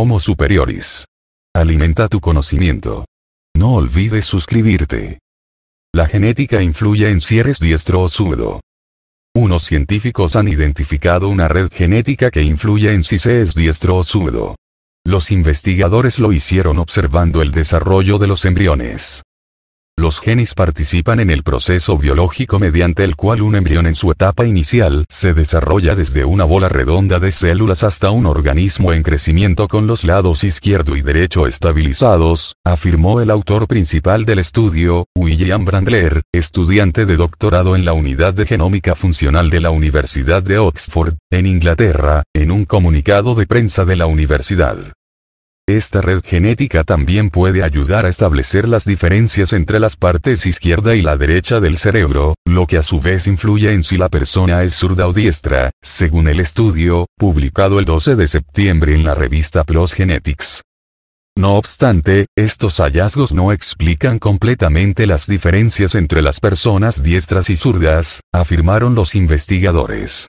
Homo Superioris. Alimenta tu conocimiento. No olvides suscribirte. La genética influye en si eres diestro o zurdo. Unos científicos han identificado una red genética que influye en si se es diestro o zurdo. Los investigadores lo hicieron observando el desarrollo de los embriones los genes participan en el proceso biológico mediante el cual un embrión en su etapa inicial se desarrolla desde una bola redonda de células hasta un organismo en crecimiento con los lados izquierdo y derecho estabilizados, afirmó el autor principal del estudio, William Brandler, estudiante de doctorado en la Unidad de Genómica Funcional de la Universidad de Oxford, en Inglaterra, en un comunicado de prensa de la universidad. Esta red genética también puede ayudar a establecer las diferencias entre las partes izquierda y la derecha del cerebro, lo que a su vez influye en si la persona es zurda o diestra, según el estudio, publicado el 12 de septiembre en la revista PLOS Genetics. No obstante, estos hallazgos no explican completamente las diferencias entre las personas diestras y zurdas, afirmaron los investigadores.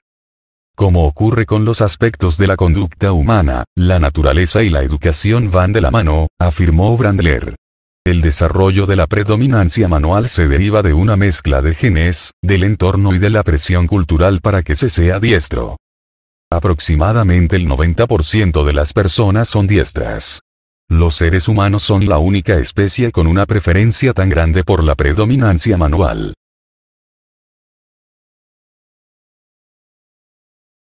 Como ocurre con los aspectos de la conducta humana, la naturaleza y la educación van de la mano, afirmó Brandler. El desarrollo de la predominancia manual se deriva de una mezcla de genes, del entorno y de la presión cultural para que se sea diestro. Aproximadamente el 90% de las personas son diestras. Los seres humanos son la única especie con una preferencia tan grande por la predominancia manual.